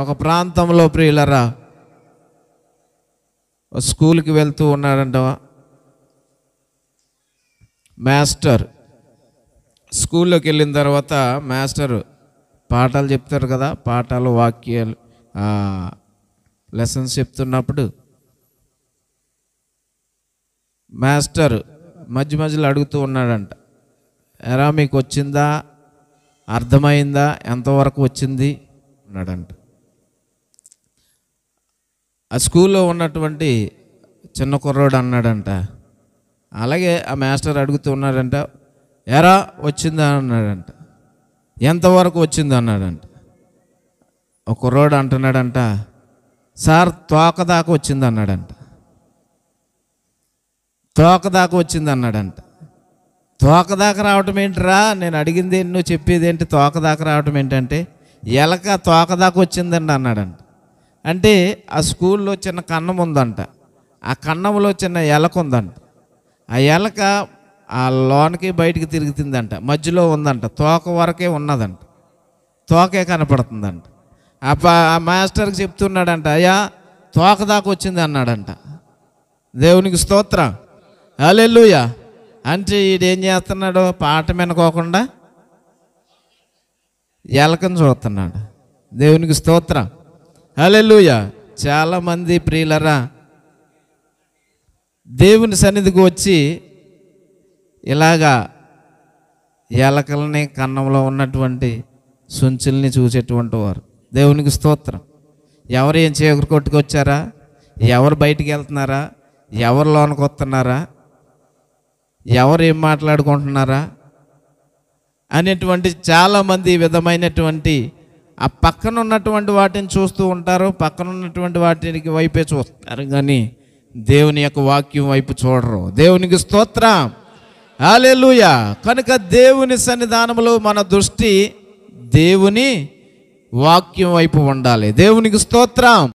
ఒక ప్రాంతంలో ప్రియులరా స్కూల్కి వెళ్తూ ఉన్నాడంట మాస్టర్ స్కూల్లోకి వెళ్ళిన తర్వాత మాస్టర్ పాఠాలు చెప్తారు కదా పాఠాలు వాక్యాలు లెసన్స్ చెప్తున్నప్పుడు మాస్టర్ మధ్య మధ్యలో అడుగుతూ ఉన్నాడంట ఎరా మీకు వచ్చిందా అర్థమైందా ఎంతవరకు వచ్చింది ఉన్నాడంట ఆ స్కూల్లో ఉన్నటువంటి చిన్న కుర్రోడు అన్నాడంట అలాగే ఆ మాస్టర్ అడుగుతూ ఉన్నాడంట ఎరా వచ్చిందా అన్నాడంట ఎంతవరకు వచ్చింది అన్నాడంట ఒక కుర్రోడు అంటున్నాడంట సార్ తోకదాకా వచ్చింది అన్నాడంట తోకదాకా వచ్చింది అన్నాడంట తోకదాకా రావటం ఏంటి రా నేను అడిగింది నువ్వు చెప్పేది ఏంటి తోకదాకా రావటం ఏంటంటే ఎలక తోకదాకా వచ్చిందండి అన్నాడంట అంటే ఆ స్కూల్లో చిన్న కన్నం ఉందంట ఆ కన్నంలో చిన్న ఎలక ఉందంట ఆ ఎలక ఆ లోనకి బయటికి తిరుగుతుందంట మధ్యలో ఉందంట తోక వరకే ఉన్నదంట తోకే కనపడుతుందంట ఆ ఆ మాస్టర్కి చెప్తున్నాడంట అయ్యా తోక దాకా వచ్చింది అన్నాడంట దేవునికి స్తోత్రం అలెల్లుయా అంటే ఈడేం చేస్తున్నాడు పాట వినుకోకుండా ఎలకను చూస్తున్నాడు దేవునికి స్తోత్రం హలెలుయ చాలామంది ప్రియులరా దేవుని సన్నిధికి వచ్చి ఇలాగా ఎలకలని కన్నంలో ఉన్నటువంటి సుంచుల్ని చూసేటువంటి వారు దేవునికి స్తోత్రం ఎవరు ఏం చీకటి కొట్టుకొచ్చారా ఎవరు బయటికి వెళ్తున్నారా ఎవరు లోనకొస్తున్నారా ఎవరు ఏం మాట్లాడుకుంటున్నారా అనేటువంటి చాలామంది విధమైనటువంటి ఆ పక్కన ఉన్నటువంటి వాటిని చూస్తూ ఉంటారు పక్కన ఉన్నటువంటి వాటికి వైపే చూస్తారు కానీ దేవుని యొక్క వాక్యం వైపు చూడరు దేవునికి స్తోత్రం హాలేలుయ కనుక దేవుని సన్నిధానంలో మన దృష్టి దేవుని వాక్యం వైపు ఉండాలి దేవునికి స్తోత్రం